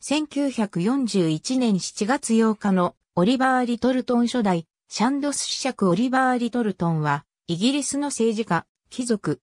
1941年7月8日のオリバー・リトルトン初代、シャンドス子爵オリバー・リトルトンは、イギリスの政治家、貴族。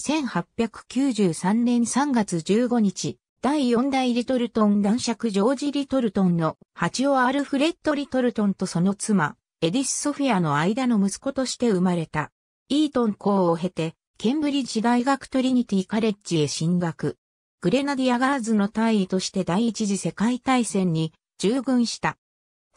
1893年3月15日、第4代リトルトン男爵ジョージ・リトルトンの、八王アルフレッド・リトルトンとその妻、エディス・ソフィアの間の息子として生まれた。イートン校を経て、ケンブリッジ大学トリニティカレッジへ進学。グレナディアガーズの大尉として第一次世界大戦に従軍した。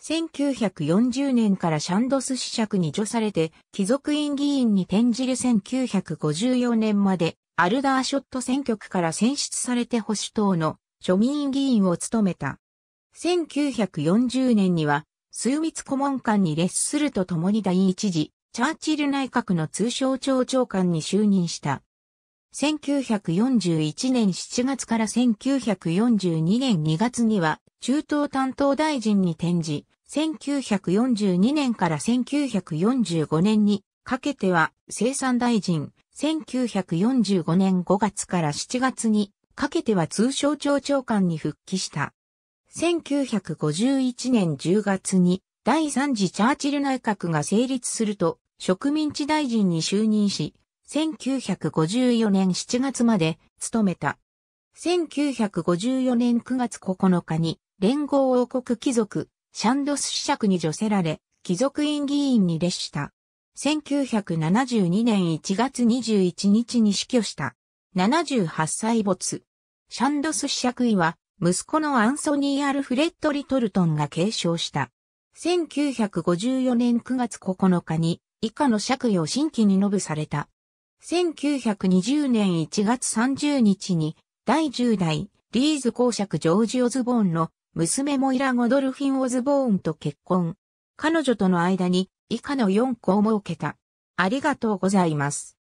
1940年からシャンドス子爵に除されて、貴族院議員に転じる1954年まで、アルダーショット選挙区から選出されて保守党の庶民議員を務めた。1940年には、数密顧問官に列するとともに第一次、チャーチル内閣の通商庁長官に就任した。1941年7月から1942年2月には中東担当大臣に転じ、1942年から1945年にかけては生産大臣、1945年5月から7月にかけては通商庁長官に復帰した。1951年10月に第3次チャーチル内閣が成立すると植民地大臣に就任し、1954年7月まで務めた。1954年9月9日に連合王国貴族、シャンドス子爵に除せられ、貴族院議員に列した。1972年1月21日に死去した。78歳没。シャンドス子爵位は、息子のアンソニー・アルフレッド・リトルトンが継承した。1954年9月9日に、以下の爵位を新規に述ぶされた。1920年1月30日に、第10代、リーズ公爵ジョージ・オズボーンの娘モイラ・ゴドルフィン・オズボーンと結婚。彼女との間に以下の4個を設けた。ありがとうございます。